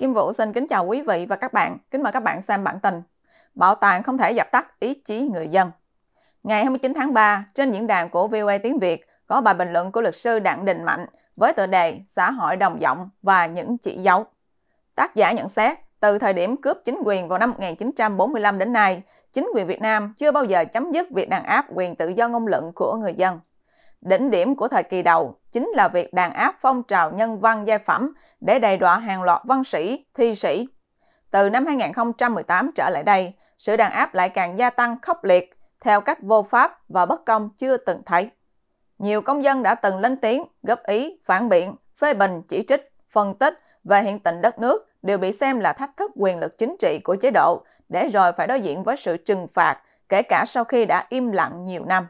Kim Vũ xin kính chào quý vị và các bạn. Kính mời các bạn xem bản tin. Bảo tàng không thể dập tắt ý chí người dân. Ngày 29 tháng 3, trên diễn đàn của VOA tiếng Việt có bài bình luận của luật sư Đặng Đình Mạnh với tựa đề Xã hội đồng giọng và những chỉ dấu. Tác giả nhận xét, từ thời điểm cướp chính quyền vào năm 1945 đến nay, chính quyền Việt Nam chưa bao giờ chấm dứt việc đàn áp quyền tự do ngôn luận của người dân. Đỉnh điểm của thời kỳ đầu chính là việc đàn áp phong trào nhân văn giai phẩm để đầy đọa hàng loạt văn sĩ, thi sĩ. Từ năm 2018 trở lại đây, sự đàn áp lại càng gia tăng khốc liệt theo cách vô pháp và bất công chưa từng thấy. Nhiều công dân đã từng lên tiếng, góp ý, phản biện, phê bình, chỉ trích, phân tích về hiện tình đất nước đều bị xem là thách thức quyền lực chính trị của chế độ để rồi phải đối diện với sự trừng phạt kể cả sau khi đã im lặng nhiều năm.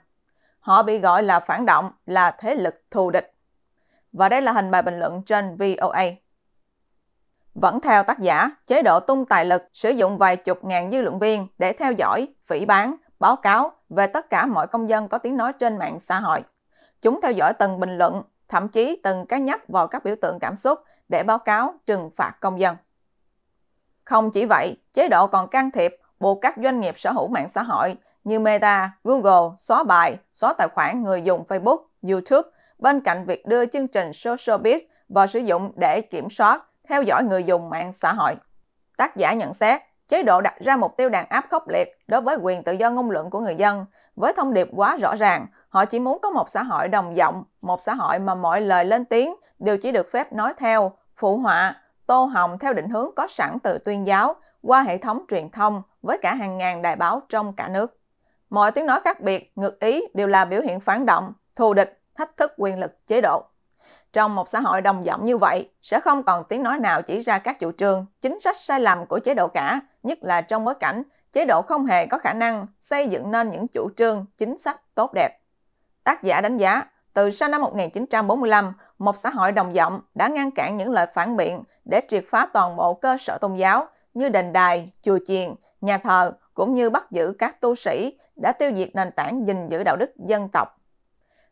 Họ bị gọi là phản động, là thế lực thù địch. Và đây là hình bài bình luận trên VOA. Vẫn theo tác giả, chế độ tung tài lực sử dụng vài chục ngàn dư luận viên để theo dõi, phỉ bán, báo cáo về tất cả mọi công dân có tiếng nói trên mạng xã hội. Chúng theo dõi từng bình luận, thậm chí từng cái nhấp vào các biểu tượng cảm xúc để báo cáo trừng phạt công dân. Không chỉ vậy, chế độ còn can thiệp buộc các doanh nghiệp sở hữu mạng xã hội như Meta, Google xóa bài, xóa tài khoản người dùng Facebook, YouTube, bên cạnh việc đưa chương trình Social Biz vào sử dụng để kiểm soát, theo dõi người dùng mạng xã hội. Tác giả nhận xét, chế độ đặt ra mục tiêu đàn áp khốc liệt đối với quyền tự do ngôn luận của người dân. Với thông điệp quá rõ ràng, họ chỉ muốn có một xã hội đồng giọng, một xã hội mà mọi lời lên tiếng đều chỉ được phép nói theo, phụ họa, tô hồng theo định hướng có sẵn từ tuyên giáo qua hệ thống truyền thông với cả hàng ngàn đài báo trong cả nước. Mọi tiếng nói khác biệt, ngược ý đều là biểu hiện phản động, thù địch, thách thức quyền lực, chế độ. Trong một xã hội đồng giọng như vậy, sẽ không còn tiếng nói nào chỉ ra các chủ trương, chính sách sai lầm của chế độ cả, nhất là trong bối cảnh chế độ không hề có khả năng xây dựng nên những chủ trương, chính sách tốt đẹp. Tác giả đánh giá, từ sau năm 1945, một xã hội đồng giọng đã ngăn cản những lời phản biện để triệt phá toàn bộ cơ sở tôn giáo như đền đài, chùa chiền, nhà thờ cũng như bắt giữ các tu sĩ đã tiêu diệt nền tảng gìn giữ đạo đức dân tộc.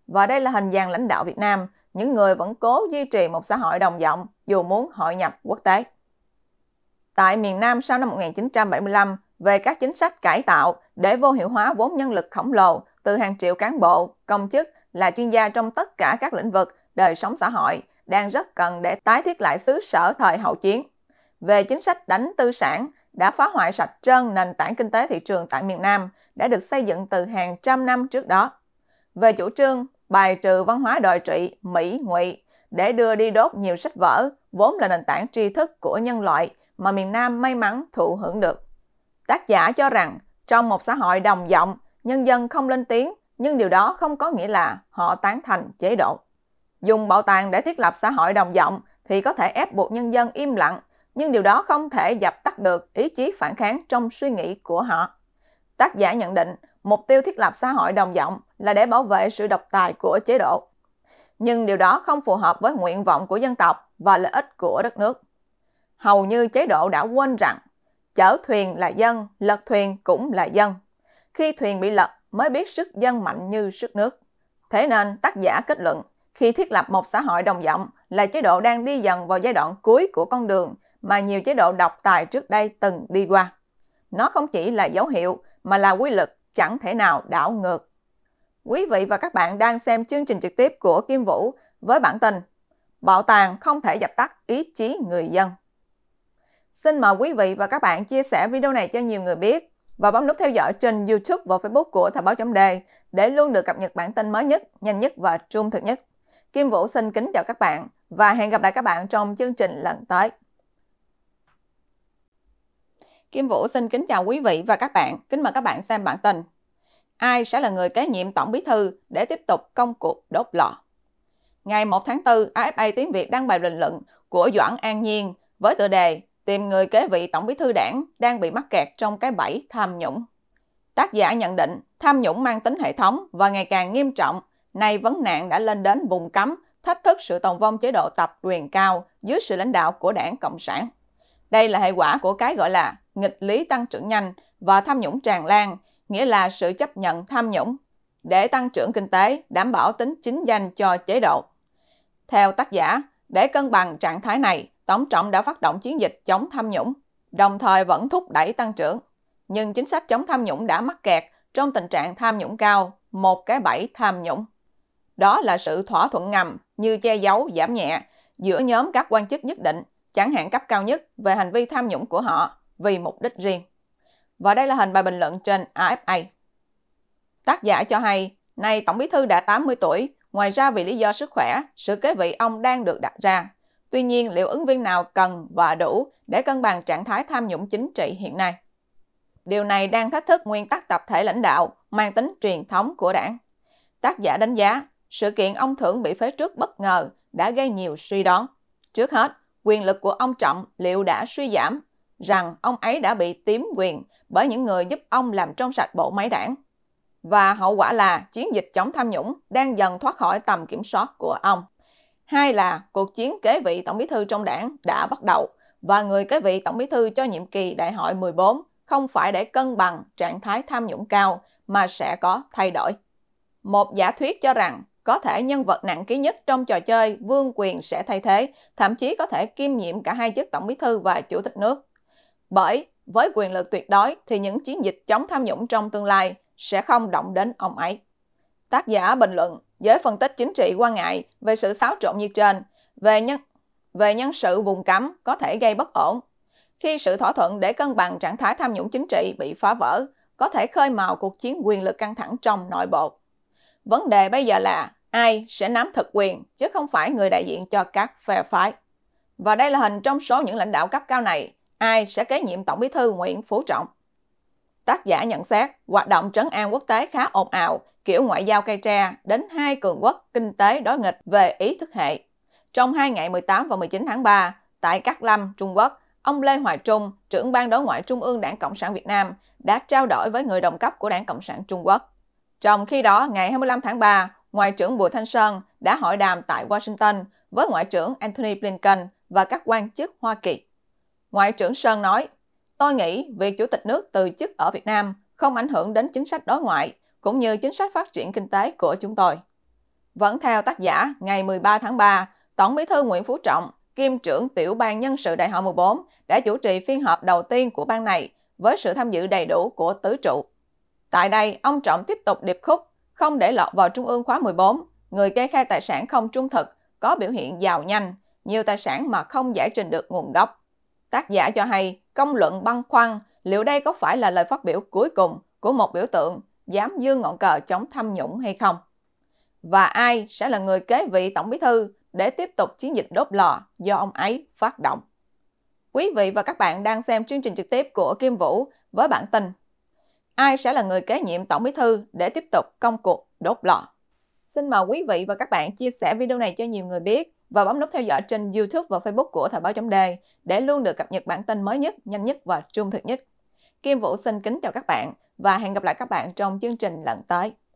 Và đây là hình dạng lãnh đạo Việt Nam, những người vẫn cố duy trì một xã hội đồng vọng dù muốn hội nhập quốc tế. Tại miền Nam sau năm 1975, về các chính sách cải tạo để vô hiệu hóa vốn nhân lực khổng lồ từ hàng triệu cán bộ, công chức là chuyên gia trong tất cả các lĩnh vực đời sống xã hội đang rất cần để tái thiết lại xứ sở thời hậu chiến. Về chính sách đánh tư sản đã phá hoại sạch trơn nền tảng kinh tế thị trường tại miền Nam đã được xây dựng từ hàng trăm năm trước đó. Về chủ trương bài trừ văn hóa đồi trị Mỹ ngụy để đưa đi đốt nhiều sách vở vốn là nền tảng tri thức của nhân loại mà miền Nam may mắn thụ hưởng được. Tác giả cho rằng trong một xã hội đồng giọng, nhân dân không lên tiếng nhưng điều đó không có nghĩa là họ tán thành chế độ. Dùng bảo tàng để thiết lập xã hội đồng giọng thì có thể ép buộc nhân dân im lặng nhưng điều đó không thể dập tắt được ý chí phản kháng trong suy nghĩ của họ. Tác giả nhận định, mục tiêu thiết lập xã hội đồng giọng là để bảo vệ sự độc tài của chế độ. Nhưng điều đó không phù hợp với nguyện vọng của dân tộc và lợi ích của đất nước. Hầu như chế độ đã quên rằng, chở thuyền là dân, lật thuyền cũng là dân. Khi thuyền bị lật mới biết sức dân mạnh như sức nước. Thế nên tác giả kết luận, khi thiết lập một xã hội đồng giọng là chế độ đang đi dần vào giai đoạn cuối của con đường mà nhiều chế độ độc tài trước đây từng đi qua. Nó không chỉ là dấu hiệu mà là quy luật chẳng thể nào đảo ngược. Quý vị và các bạn đang xem chương trình trực tiếp của Kim Vũ với bản tin Bảo tàng không thể dập tắt ý chí người dân. Xin mời quý vị và các bạn chia sẻ video này cho nhiều người biết và bấm nút theo dõi trên YouTube và Facebook của Thời báo chấm đề để luôn được cập nhật bản tin mới nhất, nhanh nhất và trung thực nhất. Kim Vũ xin kính chào các bạn và hẹn gặp lại các bạn trong chương trình lần tới. Kim Vũ xin kính chào quý vị và các bạn. Kính mời các bạn xem bản tin. Ai sẽ là người kế nhiệm Tổng Bí Thư để tiếp tục công cuộc đốt lò? Ngày 1 tháng 4, AFA Tiếng Việt đăng bài bình luận của Doãn An Nhiên với tựa đề Tìm người kế vị Tổng Bí Thư đảng đang bị mắc kẹt trong cái bẫy tham nhũng. Tác giả nhận định tham nhũng mang tính hệ thống và ngày càng nghiêm trọng Nay vấn nạn đã lên đến vùng cấm, thách thức sự tồn vong chế độ tập quyền cao dưới sự lãnh đạo của đảng Cộng sản. Đây là hệ quả của cái gọi là nghịch lý tăng trưởng nhanh và tham nhũng tràn lan, nghĩa là sự chấp nhận tham nhũng để tăng trưởng kinh tế đảm bảo tính chính danh cho chế độ. Theo tác giả, để cân bằng trạng thái này, Tổng trọng đã phát động chiến dịch chống tham nhũng, đồng thời vẫn thúc đẩy tăng trưởng. Nhưng chính sách chống tham nhũng đã mắc kẹt trong tình trạng tham nhũng cao, một cái bẫy tham nhũng. Đó là sự thỏa thuận ngầm như che giấu, giảm nhẹ giữa nhóm các quan chức nhất định, chẳng hạn cấp cao nhất về hành vi tham nhũng của họ vì mục đích riêng. Và đây là hình bài bình luận trên AFA. Tác giả cho hay, nay Tổng Bí Thư đã 80 tuổi, ngoài ra vì lý do sức khỏe, sự kế vị ông đang được đặt ra. Tuy nhiên, liệu ứng viên nào cần và đủ để cân bằng trạng thái tham nhũng chính trị hiện nay? Điều này đang thách thức nguyên tắc tập thể lãnh đạo mang tính truyền thống của đảng. Tác giả đánh giá, sự kiện ông Thưởng bị phế trước bất ngờ đã gây nhiều suy đoán. Trước hết, quyền lực của ông Trọng liệu đã suy giảm, rằng ông ấy đã bị tiếm quyền bởi những người giúp ông làm trong sạch bộ máy đảng. Và hậu quả là chiến dịch chống tham nhũng đang dần thoát khỏi tầm kiểm soát của ông. Hai là cuộc chiến kế vị tổng bí thư trong đảng đã bắt đầu và người kế vị tổng bí thư cho nhiệm kỳ đại hội 14 không phải để cân bằng trạng thái tham nhũng cao mà sẽ có thay đổi. Một giả thuyết cho rằng có thể nhân vật nặng ký nhất trong trò chơi vương quyền sẽ thay thế, thậm chí có thể kiêm nhiệm cả hai chức tổng bí thư và chủ tịch nước. Bởi với quyền lực tuyệt đối thì những chiến dịch chống tham nhũng trong tương lai sẽ không động đến ông ấy. Tác giả bình luận, giới phân tích chính trị quan ngại về sự xáo trộn như trên, về nhân về nhân sự vùng cấm có thể gây bất ổn. Khi sự thỏa thuận để cân bằng trạng thái tham nhũng chính trị bị phá vỡ, có thể khơi mào cuộc chiến quyền lực căng thẳng trong nội bộ. Vấn đề bây giờ là ai sẽ nắm thực quyền chứ không phải người đại diện cho các phe phái. Và đây là hình trong số những lãnh đạo cấp cao này, ai sẽ kế nhiệm Tổng bí thư Nguyễn Phú Trọng. Tác giả nhận xét, hoạt động trấn an quốc tế khá ồn ào, kiểu ngoại giao cây tre đến hai cường quốc kinh tế đối nghịch về ý thức hệ. Trong hai ngày 18 và 19 tháng 3, tại Cát Lâm, Trung Quốc, ông Lê Hoài Trung, trưởng ban đối ngoại Trung ương Đảng Cộng sản Việt Nam, đã trao đổi với người đồng cấp của Đảng Cộng sản Trung Quốc. Trong khi đó, ngày 25 tháng 3, Ngoại trưởng Bùi Thanh Sơn đã hội đàm tại Washington với Ngoại trưởng Anthony Blinken và các quan chức Hoa Kỳ. Ngoại trưởng Sơn nói, tôi nghĩ việc Chủ tịch nước từ chức ở Việt Nam không ảnh hưởng đến chính sách đối ngoại cũng như chính sách phát triển kinh tế của chúng tôi. Vẫn theo tác giả, ngày 13 tháng 3, Tổng bí thư Nguyễn Phú Trọng, kiêm trưởng tiểu ban nhân sự đại hội 14, đã chủ trì phiên họp đầu tiên của ban này với sự tham dự đầy đủ của tứ trụ. Tại đây, ông Trọng tiếp tục điệp khúc không để lọt vào Trung ương khóa 14, người kê khai tài sản không trung thực, có biểu hiện giàu nhanh, nhiều tài sản mà không giải trình được nguồn gốc. Tác giả cho hay, công luận băng khoăn liệu đây có phải là lời phát biểu cuối cùng của một biểu tượng dám dương ngọn cờ chống tham nhũng hay không? Và ai sẽ là người kế vị Tổng Bí Thư để tiếp tục chiến dịch đốt lò do ông ấy phát động? Quý vị và các bạn đang xem chương trình trực tiếp của Kim Vũ với bản tin ai sẽ là người kế nhiệm Tổng Bí thư để tiếp tục công cuộc đốt lò. Xin mời quý vị và các bạn chia sẻ video này cho nhiều người biết và bấm nút theo dõi trên YouTube và Facebook của Thời báo chấm đề để luôn được cập nhật bản tin mới nhất, nhanh nhất và trung thực nhất. Kim Vũ xin kính chào các bạn và hẹn gặp lại các bạn trong chương trình lần tới.